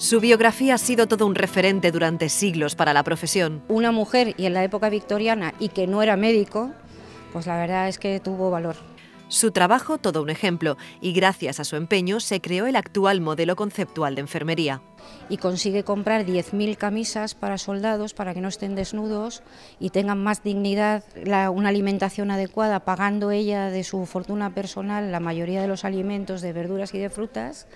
Su biografía ha sido todo un referente durante siglos para la profesión. Una mujer, y en la época victoriana, y que no era médico, pues la verdad es que tuvo valor. Su trabajo, todo un ejemplo, y gracias a su empeño se creó el actual modelo conceptual de enfermería. Y consigue comprar 10.000 camisas para soldados para que no estén desnudos y tengan más dignidad, una alimentación adecuada, pagando ella de su fortuna personal la mayoría de los alimentos de verduras y de frutas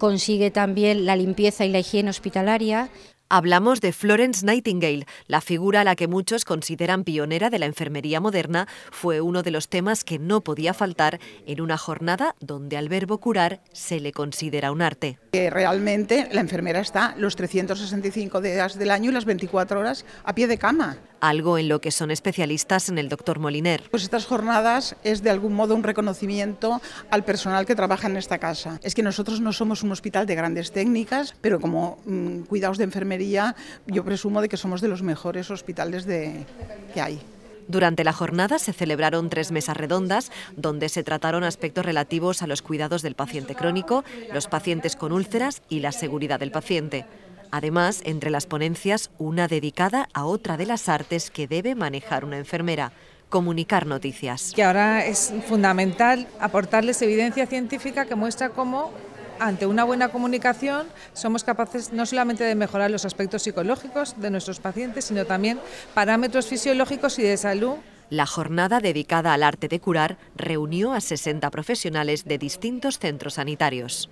consigue también la limpieza y la higiene hospitalaria. Hablamos de Florence Nightingale, la figura a la que muchos consideran pionera de la enfermería moderna, fue uno de los temas que no podía faltar en una jornada donde al verbo curar se le considera un arte. Realmente la enfermera está los 365 días del año y las 24 horas a pie de cama algo en lo que son especialistas en el doctor Moliner. Pues estas jornadas es de algún modo un reconocimiento al personal que trabaja en esta casa. Es que nosotros no somos un hospital de grandes técnicas, pero como mm, cuidados de enfermería, yo presumo de que somos de los mejores hospitales de, que hay. Durante la jornada se celebraron tres mesas redondas donde se trataron aspectos relativos a los cuidados del paciente crónico, los pacientes con úlceras y la seguridad del paciente. Además, entre las ponencias, una dedicada a otra de las artes que debe manejar una enfermera, comunicar noticias. Que ahora es fundamental aportarles evidencia científica que muestra cómo ante una buena comunicación somos capaces no solamente de mejorar los aspectos psicológicos de nuestros pacientes, sino también parámetros fisiológicos y de salud. La jornada dedicada al arte de curar reunió a 60 profesionales de distintos centros sanitarios.